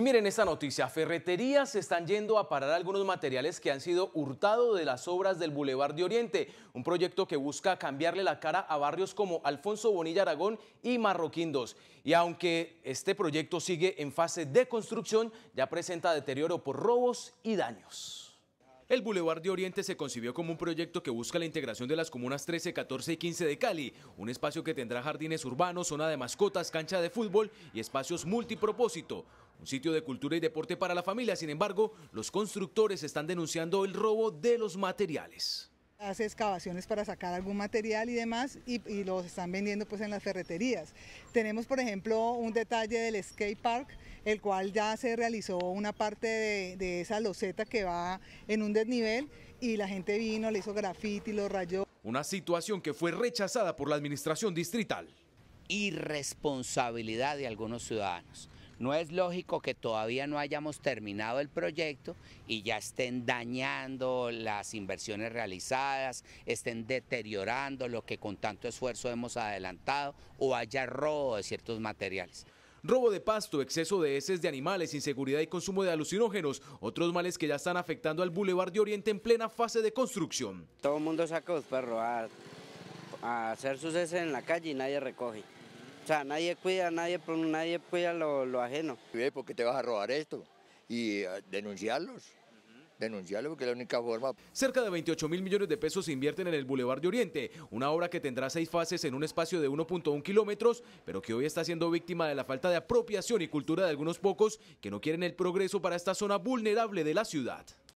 Y miren esta noticia, ferreterías se están yendo a parar algunos materiales que han sido hurtados de las obras del Boulevard de Oriente, un proyecto que busca cambiarle la cara a barrios como Alfonso Bonilla Aragón y Marroquín Y aunque este proyecto sigue en fase de construcción, ya presenta deterioro por robos y daños. El Boulevard de Oriente se concibió como un proyecto que busca la integración de las comunas 13, 14 y 15 de Cali, un espacio que tendrá jardines urbanos, zona de mascotas, cancha de fútbol y espacios multipropósito un sitio de cultura y deporte para la familia. Sin embargo, los constructores están denunciando el robo de los materiales. Hace excavaciones para sacar algún material y demás y, los están vendiendo pues en las ferreterías. Tenemos por ejemplo un detalle del skate park, el cual ya se realizó una parte de, esa loseta que va en un desnivel y la gente vino, le hizo grafiti, lo rayó. Una situación que fue rechazada por la administración distrital. Irresponsabilidad de algunos ciudadanos. No es lógico que todavía no hayamos terminado el proyecto y ya estén dañando las inversiones realizadas, estén deteriorando lo que con tanto esfuerzo hemos adelantado o haya robo de ciertos materiales robo de pasto, exceso de heces de animales, inseguridad y consumo de alucinógenos, otros males que ya están afectando al Boulevard de Oriente en plena fase de construcción. Todo el mundo saca los perros a, hacer sus heces en la calle y nadie recoge. O sea, nadie cuida, nadie, nadie cuida lo, lo ajeno. ¿Por qué te vas a robar esto? Y eh, denunciarlos Denunciarlos porque es la única forma. Cerca de 28 mil millones de pesos se invierten en el Boulevard de Oriente, una obra que tendrá seis fases en un espacio de 1.1 kilómetros, pero que hoy está siendo víctima de la falta de apropiación y cultura de algunos pocos que no quieren el progreso para esta zona vulnerable de la ciudad.